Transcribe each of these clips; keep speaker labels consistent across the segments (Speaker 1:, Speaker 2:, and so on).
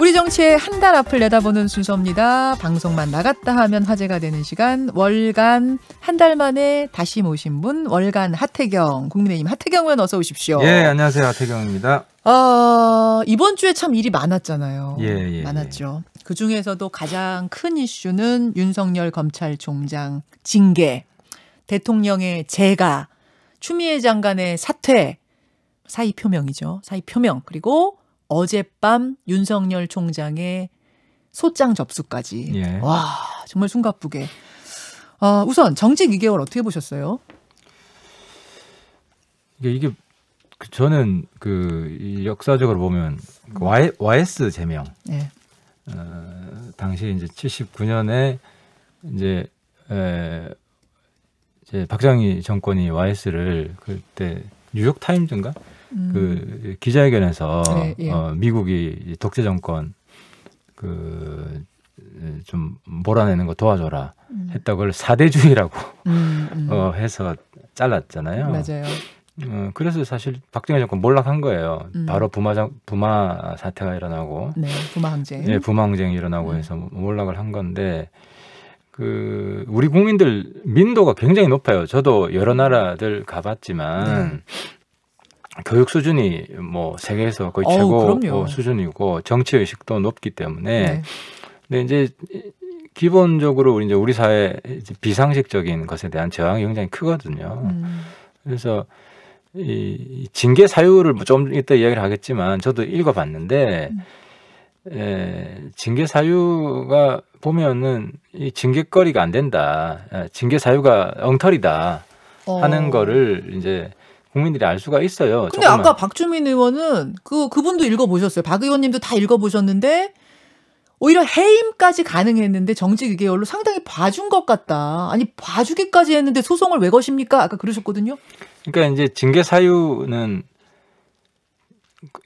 Speaker 1: 우리 정치의 한 달 앞을 내다보는 순서입니다. 방송만 나갔다 하면 화제가 되는 시간 월간 한 달 만에 다시 모신 분 월간 하태경 국민의힘 하태경 의원 어서 오십시오. 예
Speaker 2: 안녕하세요 하태경입니다.
Speaker 1: 어, 이번 주에 참 일이 많았잖아요. 예, 예, 예. 많았죠. 예. 그 중에서도 가장 큰 이슈는 윤석열 검찰총장 징계, 대통령의 재가, 추미애 장관의 사퇴, 사의 표명이죠. 사의 표명 그리고 어젯밤 윤석열 총장의 소장
Speaker 2: 접수까지. 예. 와,
Speaker 1: 정말 숨가쁘게. 아, 우선 정치 2개월 어떻게 보셨어요?
Speaker 2: 이게, 이게 그 저는 그 역사적으로 보면 그 YS 제명. 예. 어, 당시 이제 79년에 이제 에, 이제 박정희 정권이 YS를 그때 뉴욕 타임즈인가 그 음. 기자회견에서 네, 예. 어, 미국이 독재 정권 그 좀 몰아내는 거 도와줘라 음. 했다 그걸 사대주의라고 음, 음, 어, 해서 잘랐잖아요. 맞아요. 어, 그래서 사실 박정희 정권 몰락한 거예요. 음. 바로 부마 장, 부마 사태가 일어나고 네, 부망쟁 예, 네, 부마 쟁이 일어나고 해서 몰락을 한 건데 그 우리 국민들 민도가 굉장히 높아요. 저도 여러 나라들 가봤지만 네. 교육 수준이 뭐 세계에서 거의 어 최고 그럼요. 어, 수준이고 정치 의식도 높기 때문에 네. 근데 이제 기본적으로 우리 이제 우리 사회 비상식적인 것에 대한 저항이 굉장히 크거든요. 음. 그래서 이 징계 사유를 뭐 좀 이따 이야기를 하겠지만 저도 읽어봤는데 음. 에, 징계 사유가 보면은 이 징계거리가 안 된다, 아, 징계 사유가 엉터리다
Speaker 1: 어. 하는 어. 거를
Speaker 2: 이제 국민들이 알 수가 있어요. 근데 조금만. 아까
Speaker 1: 박주민 의원은 그 그분도 읽어 보셨어요. 박 의원님도 다 읽어 보셨는데 오히려 해임까지 가능했는데 정직 의결로 상당히 봐준 것 같다. 아니 봐주기까지 했는데 소송을 왜 거십니까? 아까 그러셨거든요.
Speaker 2: 그러니까 이제 징계 사유는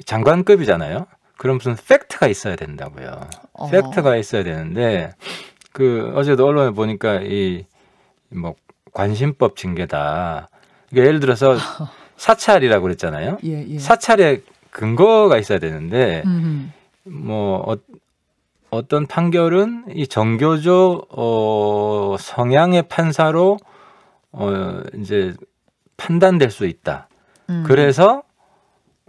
Speaker 2: 장관급이잖아요. 그럼 무슨 팩트가 있어야 된다고요. 어. 팩트가 있어야 되는데 그 어제도 언론에 보니까 이뭐 관심법 징계다. 그러니까 예를 들어서 사찰이라고 그랬잖아요. 예, 예. 사찰에 근거가 있어야 되는데 음흠. 뭐 어, 떤 판결은 이 정교조 어, 성향의 판사로 어, 이제 판단될 수 있다. 음. 그래서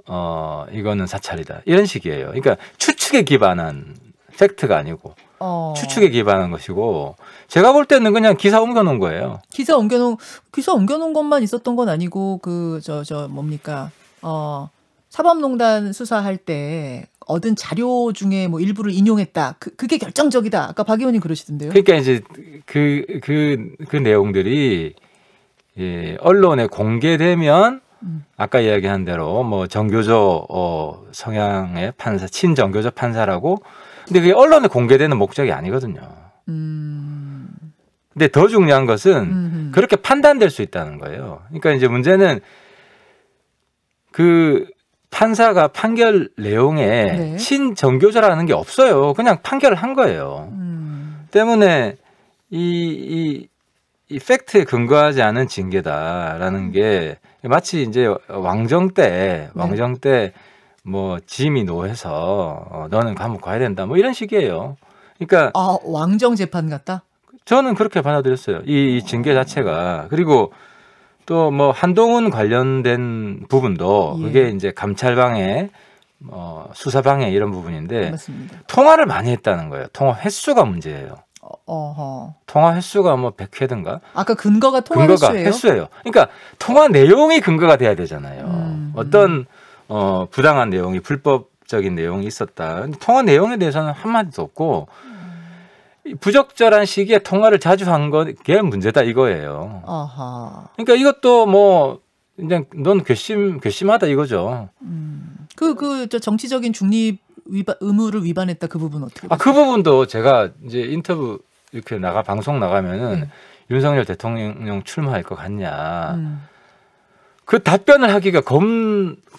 Speaker 2: 어, 이거는 사찰이다. 이런 식이에요. 그러니까 추측에 기반한 팩트가 아니고 어. 추측에 기반한 것이고 제가 볼 때는 그냥 기사 옮겨놓은 거예요.
Speaker 1: 기사 옮겨놓은 기사 옮겨놓은 것만 있었던 건 아니고 그 저 저 뭡니까 어 사법농단 수사할 때 얻은 자료 중에 뭐 일부를 인용했다. 그, 그게 결정적이다. 아까 박 의원님 그러시던데요. 그러니까
Speaker 2: 이제 그, 그, 그 내용들이 예, 언론에 공개되면 음. 아까 이야기한 대로 뭐 정교조 어, 성향의 판사, 친정교조 판사라고 근데 그게 언론에 공개되는 목적이 아니거든요. 음. 근데 더 중요한 것은 음흠. 그렇게 판단될 수 있다는 거예요. 그러니까 이제 문제는 그 판사가 판결 내용에 네. 친정교조라는게 없어요. 그냥 판결을 한 거예요. 음. 때문에 이, 이, 이 팩트에 근거하지 않은 징계다라는 음. 게 마치 이제 왕정 때, 네. 왕정 때 뭐 짐이 노해서 어, 너는 감옥 가야 된다 뭐 이런 식이에요. 그러니까. 아, 왕정 재판 같다? 저는 그렇게 받아들였어요. 이, 이 징계 자체가. 그리고 또 뭐 한동훈 관련된 부분도 예. 그게 이제 감찰방해 어, 수사방해 이런 부분인데 맞습니다. 통화를 많이 했다는 거예요. 통화 횟수가 문제예요.
Speaker 1: 어, 어허.
Speaker 2: 통화 횟수가 뭐 100회든가.
Speaker 1: 아까 근거가 통화 근거가 횟수예요? 횟수예요.
Speaker 2: 그러니까 통화 내용이 근거가 돼야 되잖아요. 음, 어떤 어, 부당한 내용이 불법적인 내용이 있었다. 통화 내용에 대해서는 한마디도 없고 음. 부적절한 시기에 통화를 자주 한게 문제다 이거예요.
Speaker 1: 어허.
Speaker 2: 그러니까 이것도 뭐 그냥 넌 괘씸 괘씸하다 이거죠. 그그 음.
Speaker 1: 그, 저 정치적인 중립 위반 의무를 위반했다 그 부분 어떻게?
Speaker 2: 아그 부분도 제가 이제 인터뷰 이렇게 나가 방송 나가면은 음. 윤석열 대통령 출마할 것 같냐. 음. 그 답변을 하기가 겁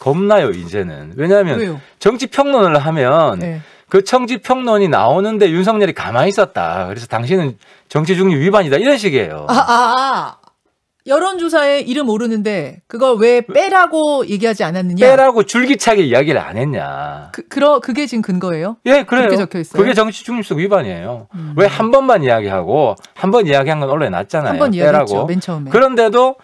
Speaker 2: 겁나요 이제는 왜냐하면 왜요? 정치 평론을 하면. 네. 그청지 평론이 나오는데 윤석열이 가만히 있었다. 그래서 당신은 정치 중립 위반이다. 이런 식이에요.
Speaker 1: 아, 아, 아. 여론조사에 이름 오르는데 그걸 왜 빼라고 얘기하지 않았느냐?
Speaker 2: 빼라고 줄기차게 이야기를 안 했냐? 그,
Speaker 1: 그러 그게 지금 근거예요? 예, 그래요. 그렇게 적혀 있어요. 그게
Speaker 2: 정치 중립성 위반이에요. 음. 왜한 번만 이야기하고 한 번 이야기한 건 원래 났잖아요. 한 번 이야기했죠. 맨 처음에. 그런데도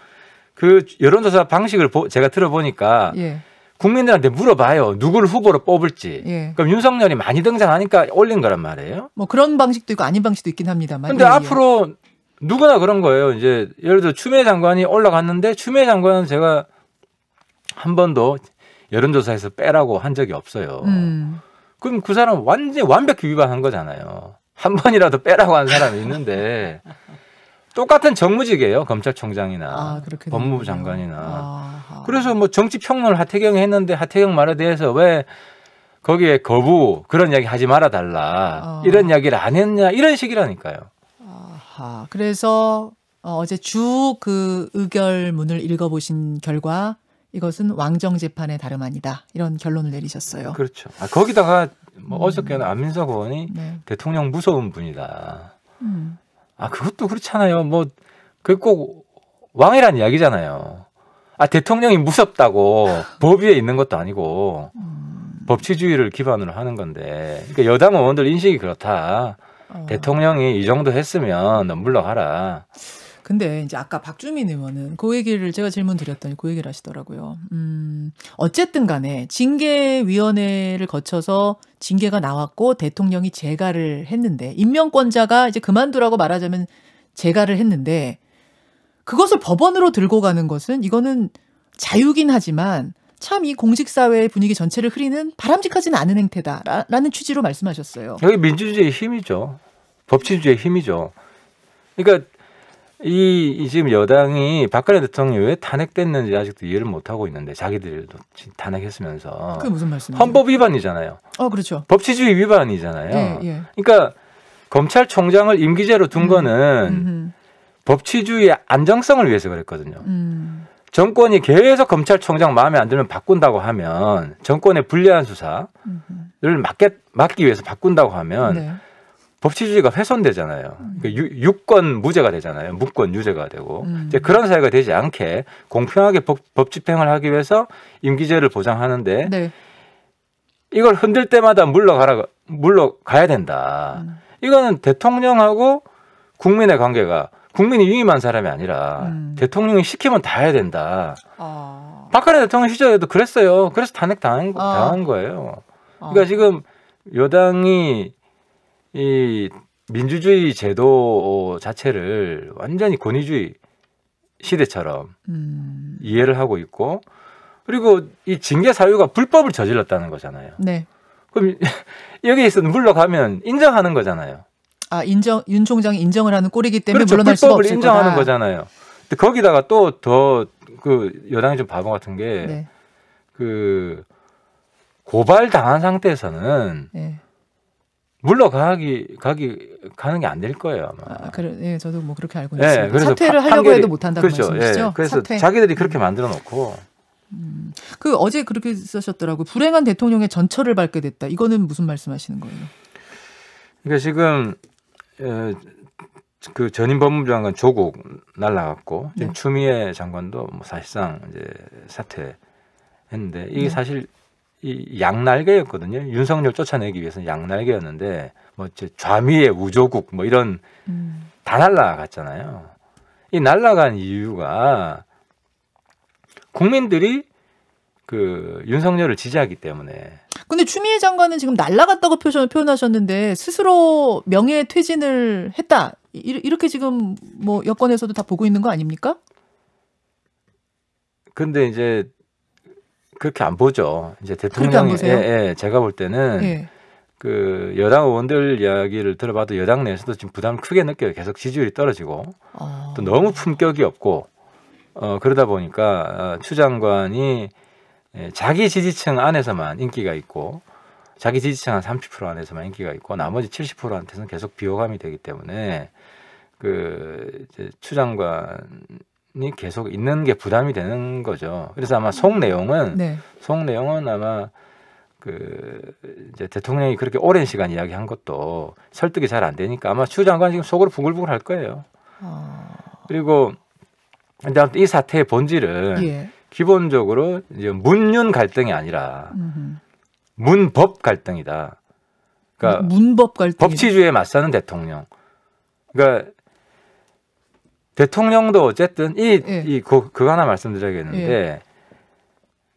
Speaker 2: 그 여론조사 방식을 보, 제가 들어보니까 예. 국민들한테 물어봐요. 누구를 후보로 뽑을지. 예. 그럼 윤석열이 많이 등장하니까 올린 거란 말이에요.
Speaker 1: 뭐 그런 방식도 있고 아닌 방식도 있긴 합니다만. 근데 예, 예.
Speaker 2: 앞으로 예. 누구나 그런 거예요. 이제 예를 들어 추미애 장관이 올라갔는데 추미애 장관은 제가 한 번도 여론조사에서 빼라고 한 적이 없어요. 음. 그럼 그 사람 완전히 완벽히 위반한 거잖아요. 한 번이라도 빼라고 한 사람이 있는데 똑같은 정무직이에요 검찰총장이나 아, 법무부 장관이나 아하. 그래서 뭐 정치 평론을 하태경이 했는데 하태경 말에 대해서 왜 거기에 거부 그런 이야기 하지 말아 달라 어. 이런 이야기를 안 했냐 이런 식이라니까요. 아하
Speaker 1: 그래서 어, 어제 주 그 의결문을 읽어보신 결과 이것은 왕정 재판의 다름 아니다 이런 결론을
Speaker 2: 내리셨어요. 그렇죠. 아, 거기다가 뭐 음. 어저께는 안민석 의원이 네. 대통령 무서운 분이다. 음. 아, 그것도 그렇잖아요. 뭐, 그꼭 왕이란 이야기잖아요. 아, 대통령이 무섭다고 법 위에 있는 것도 아니고 음. 법치주의를 기반으로 하는 건데. 그러니까 여당 의원들 인식이 그렇다. 어. 대통령이 이 정도 했으면 넘불러가라
Speaker 1: 근데 이제 아까 박주민 의원은 그 얘기를 제가 질문 드렸더니 그 얘기를 하시더라고요. 음, 어쨌든 간에 징계위원회를 거쳐서 징계가 나왔고 대통령이 재가를 했는데 임명권자가 이제 그만두라고 말하자면 재가를 했는데 그것을 법원으로 들고 가는 것은 이거는 자유긴 하지만 참 이 공직사회의 분위기 전체를 흐리는 바람직하지는 않은 행태다라는 취지로 말씀하셨어요.
Speaker 2: 여기 민주주의의 힘이죠. 법치주의의 힘이죠. 그러니까 이, 지금 여당이 박근혜 대통령이 왜 탄핵됐는지 아직도 이해를 못 하고 있는데 자기들도 탄핵했으면서 그 무슨 말씀이요 헌법 위반이잖아요. 어 그렇죠. 법치주의 위반이잖아요. 예, 예. 그러니까 검찰총장을 임기제로 둔 음, 거는 음흠. 법치주의의 안정성을 위해서 그랬거든요. 음. 정권이 계속 검찰총장 마음에 안 들면 바꾼다고 하면 정권의 불리한 수사를 막게, 막기 위해서 바꾼다고 하면. 네. 법치주의가 훼손되잖아요. 그러니까 유권 무죄가 되잖아요. 무권 유죄가 되고 음. 이제 그런 사회가 되지 않게 공평하게 법, 법 집행을 하기 위해서 임기제를 보장하는데 네. 이걸 흔들 때마다 물러가라 물러가야 된다. 음. 이거는 대통령하고 국민의 관계가 국민이 유임한 사람이 아니라 음. 대통령이 시키면 다 해야 된다. 어. 박근혜 대통령 시절에도 그랬어요. 그래서 탄핵 당한, 어. 당한 거예요. 아. 그러니까 어. 지금 여당이 이 민주주의 제도 자체를 완전히 권위주의 시대처럼 음. 이해를 하고 있고 그리고 이 징계 사유가 불법을 저질렀다는 거잖아요.
Speaker 1: 네. 그럼
Speaker 2: 여기에서 물러가면 인정하는 거잖아요.
Speaker 1: 아 인정 윤 총장이 인정을 하는 꼴이기 때문에 그렇죠. 물러날 수가 없을 거다. 인정하는
Speaker 2: 거잖아요. 근데 거기다가 또 더 그 여당이 좀 바보 같은 게그 네. 그 고발 당한 상태에서는 네. 물러가기 가기 가는 게 안 될 거예요 아마.
Speaker 1: 아, 그래, 예, 저도 뭐 그렇게 알고 예, 있습니다. 사퇴를 파, 하려고 판결이, 해도 못 한다고 그렇죠, 예, 말씀이시죠? 예, 그래서 사퇴. 자기들이
Speaker 2: 그렇게 음. 만들어 놓고.
Speaker 1: 음, 그 어제 그렇게 쓰셨더라고 불행한 대통령의 전철을 밟게 됐다. 이거는 무슨 말씀하시는 거예요?
Speaker 2: 그러니까 지금 에, 그 전임 법무부 장관 조국 날라갔고 지금 네. 추미애 장관도 뭐 사실상 이제 사퇴했는데 이게 네. 사실 이 양날개였거든요. 윤석열 쫓아내기 위해서는 양날개였는데 뭐 좌미의 우조국 뭐 이런 음. 다 날라갔잖아요. 이 날라간 이유가 국민들이 그 윤석열을 지지하기 때문에.
Speaker 1: 근데 추미애 장관은 지금 날라갔다고 표현, 표현하셨는데 스스로 명예 퇴진을 했다. 이렇게 지금 뭐 여권에서도 다 보고 있는 거 아닙니까?
Speaker 2: 근데 이제 그렇게 안 보죠. 이제 대통령이 예, 예, 제가 볼 때는 예. 그 여당 의원들 이야기를 들어봐도 여당 내에서도 지금 부담을 크게 느껴요. 계속 지지율이 떨어지고 아. 또 너무 품격이 없고 어 그러다 보니까 어, 추 장관이 예, 자기 지지층 안에서만 인기가 있고 자기 지지층 한 30% 안에서만 인기가 있고 나머지 70%한테는 계속 비호감이 되기 때문에 그 이제 추 장관 이 계속 있는 게 부담이 되는 거죠. 그래서 아마 속 내용은 네. 속 내용은 아마 그 이제 대통령이 그렇게 오랜 시간 이야기한 것도 설득이 잘 안 되니까 아마 추 장관 지금 속으로 부글부글 할 거예요. 어... 그리고 근데 이 사태의 본질은 예. 기본적으로 이제 문윤 갈등이 아니라 음흠. 문법 갈등이다. 그러니까 문법 갈등 법치주의에 맞서는 대통령. 그러니까 대통령도 어쨌든 이, 예. 이 그, 그거 하나 말씀드려야겠는데 예.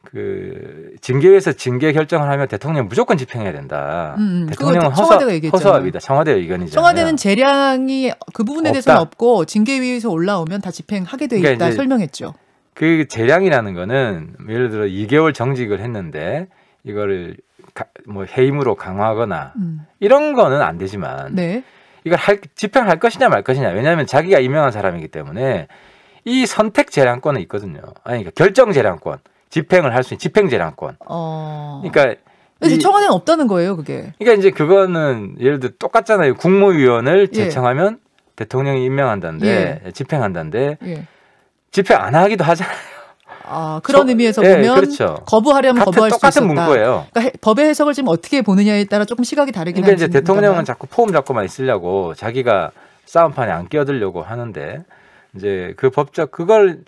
Speaker 2: 그 징계위에서 징계 결정을 하면 대통령 무조건 집행해야 된다. 음, 음. 대통령은 허서, 허서합니다. 청와대 의견이죠. 청와대는
Speaker 1: 재량이 그 부분에 대해서는 없고 징계위에서 올라오면 다 집행하게 돼 그러니까 있다 설명했죠.
Speaker 2: 그 재량이라는 거는 예를 들어 2개월 정직을 했는데 이거를 가, 뭐 해임으로 강화하거나 음. 이런 거는 안 되지만 네. 이걸 할, 집행할 것이냐 말 것이냐. 왜냐하면 자기가 임명한 사람이기 때문에 이 선택 재량권은 있거든요. 아니, 그러니까 결정 재량권, 집행을 할 수 있는 집행 재량권.
Speaker 1: 어...
Speaker 2: 그러니까 근
Speaker 1: 청와대는 없다는 거예요, 그게.
Speaker 2: 그러니까 이제 그거는 예를 들어 똑같잖아요. 국무위원을 제청하면 예. 대통령이 임명한다는데 예. 집행한다는데 예. 집행 안 하기도 하잖아요. 아, 그런 저, 의미에서 예, 보면 그렇죠. 거부하려면 같은, 거부할 똑같은 수있다 문구예요.
Speaker 1: 그러니까 해, 법의 해석을 지금 어떻게 보느냐에 따라 조금 시각이 다르긴 그러 이제 대통령은 거면.
Speaker 2: 자꾸 포옹 잡고만 있으려고 자기가 싸움판에 안 끼어들려고 하는데 이제 그 법적 그걸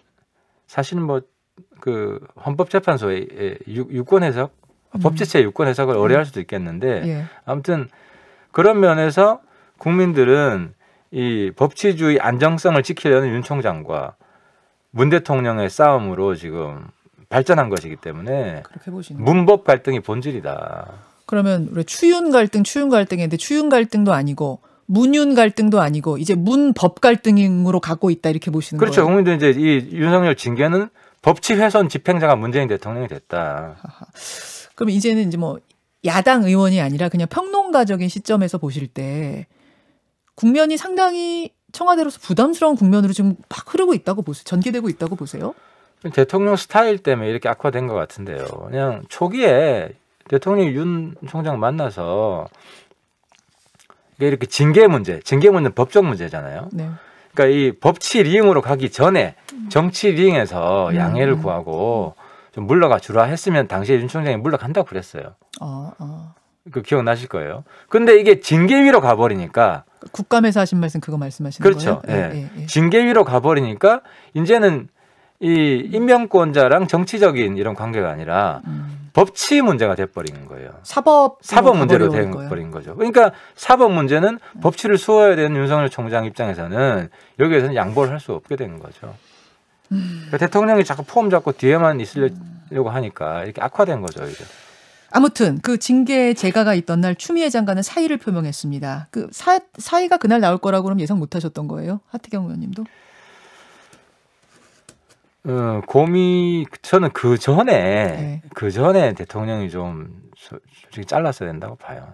Speaker 2: 사실뭐 그 헌법재판소의 예, 유, 권 해석 음. 법제체 유권 해석을 음. 어려할 수도 있겠는데 예. 아무튼 그런 면에서 국민들은 이 법치주의 안정성을 지키려는 윤 총장과 문 대통령의 싸움으로 지금 발전한 것이기 때문에 문법 갈등이 본질이다.
Speaker 1: 그러면 우리 추윤 갈등, 추윤 갈등인데 추윤 갈등도 아니고 문윤 갈등도 아니고 이제 문법 갈등으로 갖고 있다 이렇게 보시는 그렇죠. 거예요.
Speaker 2: 그렇죠. 국민들 이제 이 윤석열 징계는 법치 훼손 집행자가 문재인 대통령이 됐다. 하하.
Speaker 1: 그럼 이제는 이제 뭐 야당 의원이 아니라 그냥 평론가적인 시점에서 보실 때 국면이 상당히 청와대로서 부담스러운 국면으로 지금 막 흐르고 있다고 보세요. 전개되고 있다고 보세요.
Speaker 2: 대통령 스타일 때문에 이렇게 악화된 것 같은데요. 그냥 초기에 대통령 윤 총장 만나서 이게 이렇게 징계 문제, 징계 문제는 법적 문제잖아요. 네. 그러니까 이 법치 리잉으로 가기 전에 음. 정치 리잉에서 음. 양해를 음. 구하고 좀 물러가 주라 했으면 당시에 윤 총장이 물러간다고 그랬어요. 어, 어. 그 기억나실 거예요. 근데 이게 징계 위로 가버리니까
Speaker 1: 국감에서 하신 말씀 그거 말씀하시는 그렇죠. 거예요? 그렇죠. 예.
Speaker 2: 예, 예. 징계위로 가버리니까 이제는 이임명권자랑 정치적인 이런 관계가 아니라 음. 법치 문제가 돼버린 거예요. 사법 사법 문제로 돼버린 거죠. 그러니까 사법 문제는 음. 법치를 수호해야 되는 윤석열 총장 입장에서는 여기에서는 양보를 할 수 없게 된 거죠. 음. 그러니까 대통령이 자꾸 포함 잡고 뒤에만 있으려고 음. 하니까 이렇게 악화된 거죠. 이제.
Speaker 1: 아무튼 그 징계 재가가 있던 날 추미애 장관은 사의를 표명했습니다. 그 사, 사의가 그날 나올 거라고 그럼 예상 못 하셨던 거예요? 하태경 의원님도?
Speaker 2: 어, 고미 저는 그 전에 네. 그 전에 대통령이 좀 솔직히 잘랐어야 된다고 봐요.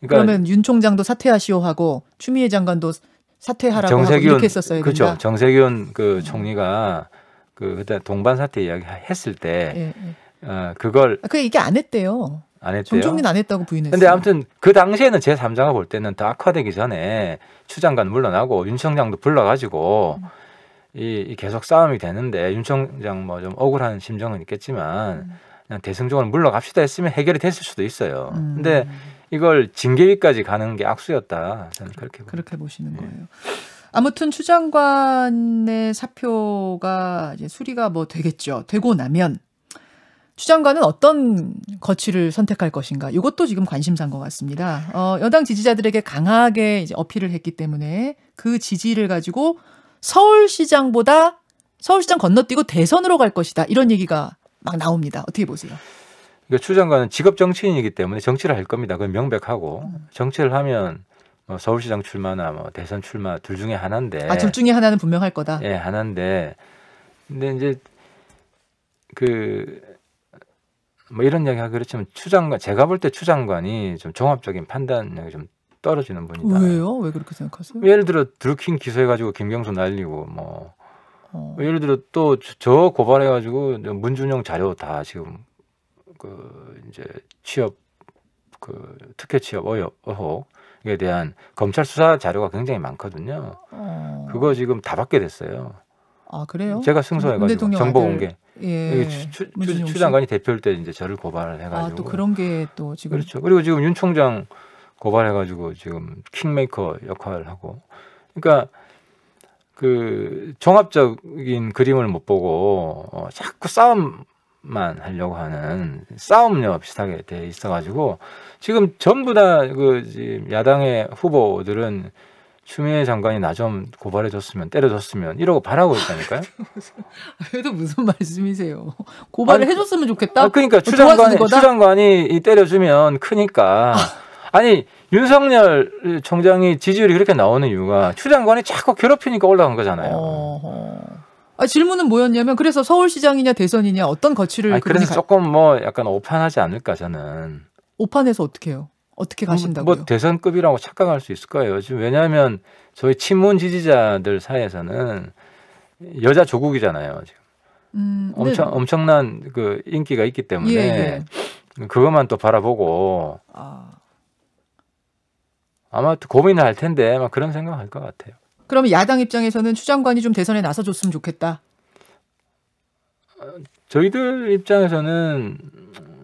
Speaker 2: 그러니까
Speaker 1: 그러면윤 총장도 사퇴하시오 하고 추미애 장관도 사퇴하라고 정세균, 이렇게 했었어야 그렇 된다. 그렇죠.
Speaker 2: 정세균 그 음. 총리가 그 그때 동반 사퇴 이야기 했을 때 네, 네. 어, 그걸
Speaker 1: 그 이게 안 했대요.
Speaker 2: 안 했대요. 정종민 안
Speaker 1: 했다고 부인했어요. 근데
Speaker 2: 아무튼 그 당시에는 제 3자가 볼 때는 더 악화되기 전에 추장관 물러나고 윤청장도 불러가지고 음. 이, 이, 계속 싸움이 되는데 윤청장 뭐 좀 억울한 심정은 있겠지만 음. 그냥 대승종을 물러갑시다 했으면 해결이 됐을 수도 있어요. 음. 근데 이걸 징계위까지 가는 게 악수였다. 저는 그렇게 봅니다. 그렇게 보시는 예. 거예요.
Speaker 1: 아무튼 추 장관의 사표가 이제 수리가 뭐 되겠죠. 되고 나면 추장관은 어떤 거취를 선택할 것인가 이것도 지금 관심사인 것 같습니다. 어, 여당 지지자들에게 강하게 이제 어필을 했기 때문에 그 지지를 가지고 서울시장보다 서울시장 건너뛰고 대선으로 갈 것이다 이런 얘기가 막 나옵니다. 어떻게 보세요?
Speaker 2: 그러니까 추 장관은 직업 정치인이기 때문에 정치를 할 겁니다. 그건 명백하고 음. 정치를 하면 뭐 서울시장 출마나 뭐 대선 출마 둘 중에 하나인데 아둘
Speaker 1: 중에 하나는 분명할 거다. 예,
Speaker 2: 하나인데 근데 이제 그뭐 이런 이야기가 그렇지만 추장관 제가 볼 때 추장관이 좀 종합적인 판단력이 좀 떨어지는 분이다. 왜요? 왜 그렇게 생각하세요? 예를 들어 드루킹 기소해가지고 김경수 날리고 뭐 어. 예를 들어 또 저 고발해가지고 문준용 자료 다 지금 그 이제 취업 그 특혜 취업 어여 어혹에 대한 검찰 수사 자료가 굉장히 많거든요. 어. 그거 지금 다 받게 됐어요.
Speaker 1: 아 그래요? 제가 승소해가지고 정보 공개. 예. 추, 추, 추 장관이
Speaker 2: 대표일 때 이제 저를 고발을 아, 해가지고. 아또 그런
Speaker 1: 게 또 지금. 그렇죠. 그리고
Speaker 2: 지금 윤 총장 고발해가지고 지금 킹메이커 역할을 하고. 그러니까 그 종합적인 그림을 못 보고 어, 자꾸 싸움만 하려고 하는 싸움녀 비슷하게 돼 있어가지고 지금 전부 다그 지금 야당의 후보들은 추미애 장관이 나 좀 고발해줬으면 때려줬으면 이러고 바라고 있다니까요.
Speaker 1: 그래도 무슨 말씀이세요? 고발을 아니, 그- 해줬으면 좋겠다. 아, 그러니까 뭐 추 장관이 추
Speaker 2: 장관이 때려주면 크니까. 아. 아니 윤석열 총장이 지지율이 그렇게 나오는 이유가 추 장관이 자꾸 괴롭히니까 올라간 거잖아요.
Speaker 1: 아, 질문은 뭐였냐면 그래서 서울시장이냐 대선이냐 어떤 거취를 아니, 그래서 조금
Speaker 2: 뭐 약간 오판하지 않을까 저는.
Speaker 1: 오판해서 어떻게 해요? 어떻게 뭐 가신다고요?
Speaker 2: 뭐 대선급이라고 착각할 수 있을 거예요. 지금 왜냐하면 저희 친문 지지자들 사이에서는 여자 조국이잖아요. 지금 음, 네. 엄청 네. 엄청난 그 인기가 있기 때문에 예, 예. 그것만 또 바라보고 아. 아마 또 고민을 할 텐데 막 그런 생각할 것 같아요.
Speaker 1: 그러 야당 입장에서는 추 장관이 좀 대선에 나서줬으면 좋겠다.
Speaker 2: 어, 저희들 입장에서는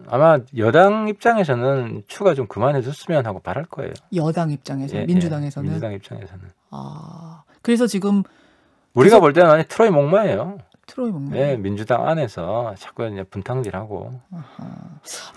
Speaker 2: 아마 여당 입장에서는 추가 좀 그만해줬으면 하고 바랄 거예요.
Speaker 1: 여당 입장에서 예, 예, 민주당에서는 예, 민주당
Speaker 2: 입장에서는 아
Speaker 1: 그래서 지금
Speaker 2: 우리가 볼 때는 아니 트로이 목마예요.
Speaker 1: 트로이 목마. 예,
Speaker 2: 민주당 안에서 자꾸 이제 분탕질하고. 아하.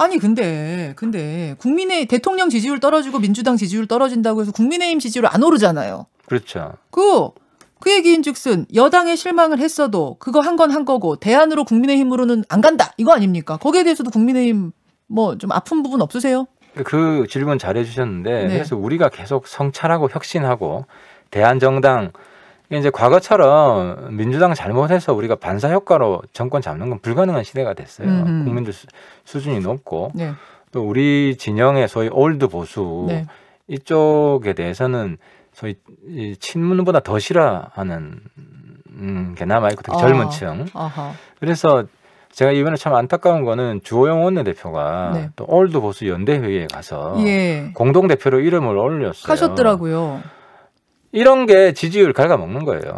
Speaker 1: 아니 근데 근데 국민의 대통령 지지율 떨어지고 민주당 지지율 떨어진다고 해서 국민의힘 지지율 안 오르잖아요. 그렇죠. 그그 얘기인즉슨 여당에 실망을 했어도 그거 한 건한 한 거고 대안으로 국민의힘으로는 안 간다 이거 아닙니까? 거기에 대해서도 국민의힘 뭐 좀 아픈 부분 없으세요?
Speaker 2: 그 질문 잘 해주셨는데 네. 그래서 우리가 계속 성찰하고 혁신하고 대한정당 이제 과거처럼 민주당 잘못해서 우리가 반사 효과로 정권 잡는 건 불가능한 시대가 됐어요. 음흠. 국민들 수준이 높고 네. 또 우리 진영의 소위 올드 보수 네. 이쪽에 대해서는 소위 이 친문보다 더 싫어하는 음, 게 남아있고 되게 어. 젊은 층. 어허. 그래서 제가 이번에 참 안타까운 거는 주호영 원내대표가 네. 또 올드 보수 연대회의에 가서 예. 공동 대표로 이름을 올렸어요. 하셨더라고요. 이런 게 지지율 갉아먹는 거예요.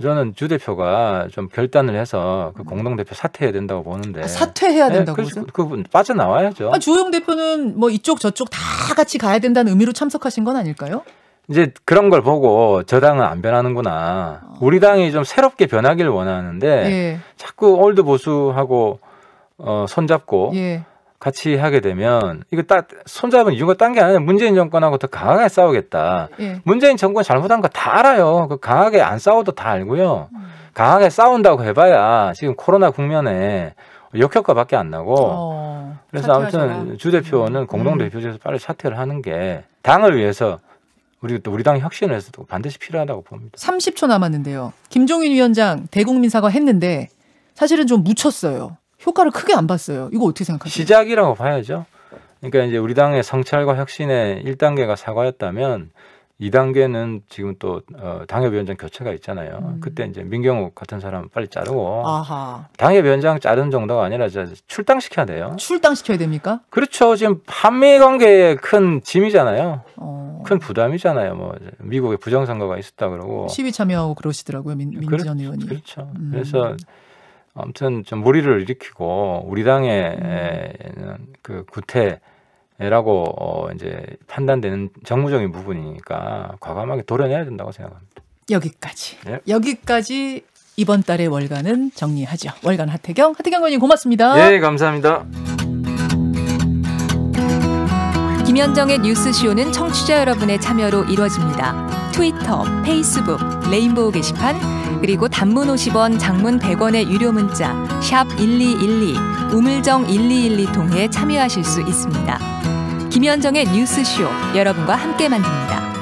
Speaker 2: 저는 주 대표가 좀 결단을 해서 그 공동 대표 사퇴해야 된다고 보는데 아, 사퇴해야 네, 된다고 네, 그, 그분그 빠져 나와야죠. 아,
Speaker 1: 주호영 대표는 뭐 이쪽 저쪽 다 같이 가야 된다는 의미로 참석하신 건 아닐까요?
Speaker 2: 이제 그런 걸 보고 저 당은 안 변하는구나. 어. 우리 당이 좀 새롭게 변하길 원하는데 예. 자꾸 올드 보수하고 어, 손잡고 예. 같이 하게 되면 이거 딱 손잡은 이유가 딴 게 아니라 문재인 정권하고 더 강하게 싸우겠다. 예. 문재인 정권 잘못한 거 다 알아요. 그 강하게 안 싸워도 다 알고요. 음. 강하게 싸운다고 해봐야 지금 코로나 국면에 역효과밖에 안 나고 어, 그래서 아무튼 주 대표는 공동 대표제에서 음. 빨리 사퇴를 하는 게 당을 위해서 우리또 우리 당 혁신에서도 반드시 필요하다고 봅니다.
Speaker 1: 30초 남았는데요. 김종인 위원장 대국민 사과 했는데 사실은 좀 묻혔어요. 효과를 크게 안 봤어요. 이거 어떻게 생각하세요?
Speaker 2: 시작이라고 봐야죠. 그러니까 이제 우리 당의 성찰과 혁신의 1단계가 사과였다면 이단계는 지금 또 어, 당협위원장 교체가 있잖아요. 음. 그때 이제 민경욱 같은 사람 빨리 자르고 아하. 당협위원장 자른 정도가 아니라 출당시켜야 돼요. 출당시켜야 됩니까? 그렇죠. 지금 한미 관계에 큰 짐이잖아요. 어. 큰 부담이잖아요. 뭐 미국에 부정선거가 있었다 그러고 시위
Speaker 1: 참여하고 그러시더라고요. 민, 민전 그렇, 의원이. 그렇죠. 음. 그래서
Speaker 2: 아무튼 좀 무리를 일으키고 우리 당의 음. 그 구태 라고 어 이제 판단되는 정무적인 부분이니까 과감하게 도려내야 된다고 생각합니다.
Speaker 1: 여기까지. 네. 여기까지 이번 달의 월간은 정리하죠. 월간 하태경, 하태경 의원님 고맙습니다. 네,
Speaker 2: 감사합니다.
Speaker 1: 김현정의 뉴스쇼는 청취자 여러분의 참여로 이루어집니다. 트위터, 페이스북, 레인보우 게시판, 그리고 단문 50원, 장문 100원의 유료 문자 샵 1212, 우물정 1212 통해 참여하실 수 있습니다. 김현정의 뉴스쇼 여러분과 함께 만듭니다.